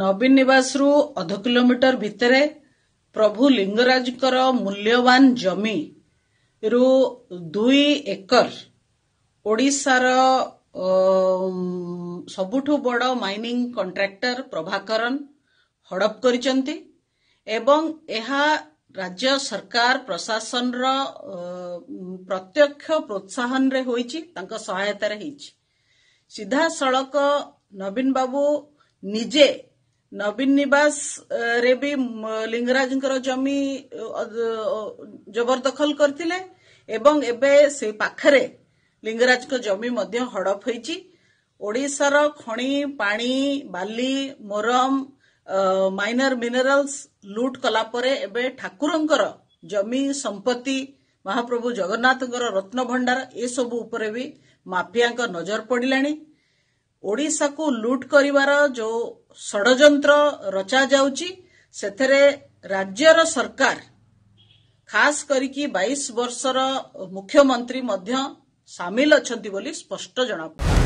ନବୀନ ନିବାସରୁ ଅଧ କିଲୋମିଟର ଭିତରେ ପ୍ରଭୁ ଲିଙ୍ଗରାଜଙ୍କର ମୂଲ୍ୟବାନ ଜମିରୁ ଦୁଇ ଏକର ଓଡ଼ିଶାର ସବୁଠୁ ବଡ଼ ମାଇନିଂ କଣ୍ଟ୍ରାକ୍ଟର ପ୍ରଭାକରନ୍ ହଡ଼ପ କରିଛନ୍ତି ଏବଂ ଏହା ରାଜ୍ୟ ସରକାର ପ୍ରଶାସନର ପ୍ରତ୍ୟକ୍ଷ ପ୍ରୋତ୍ସାହନରେ ହୋଇଛି ତାଙ୍କ ସହାୟତାରେ ହୋଇଛି ସିଧାସଳଖ ନବୀନ ବାବୁ ନିଜେ ନବୀନ ନିବାସ ରେ ବି ଲିଙ୍ଗରାଜଙ୍କର ଜମି ଜବରଦଖଲ କରିଥିଲେ ଏବଂ ଏବେ ସେ ପାଖରେ ଲିଙ୍ଗରାଜଙ୍କ ଜମି ମଧ୍ୟ ହଡପ ହୋଇଛି ଓଡ଼ିଶାର ଖଣି ପାଣି ବାଲି ମୋରମ ମାଇନର ମିନେରାଲ୍ସ ଲୁଟ୍ କଲା ପରେ ଏବେ ଠାକୁରଙ୍କର ଜମି ସମ୍ପତ୍ତି ମହାପ୍ରଭୁ ଜଗନ୍ନାଥଙ୍କର ରତ୍ନଭଣ୍ଡାର ଏସବୁ ଉପରେ ବି ମାଫିଆଙ୍କ ନଜର ପଡ଼ିଲାଣି ଓଡ଼ିଶାକୁ ଲୁଟ୍ କରିବାର ଯେଉଁ ଷଡ଼ଯନ୍ତ୍ର ରଚାଯାଉଛି ସେଥିରେ ରାଜ୍ୟର ସରକାର ଖାସ୍ କରିକି ବାଇଶ ବର୍ଷର ମୁଖ୍ୟମନ୍ତ୍ରୀ ମଧ୍ୟ ସାମିଲ ଅଛନ୍ତି ବୋଲି ସ୍ପଷ୍ଟ ଜଣାପଡ଼ୁଛି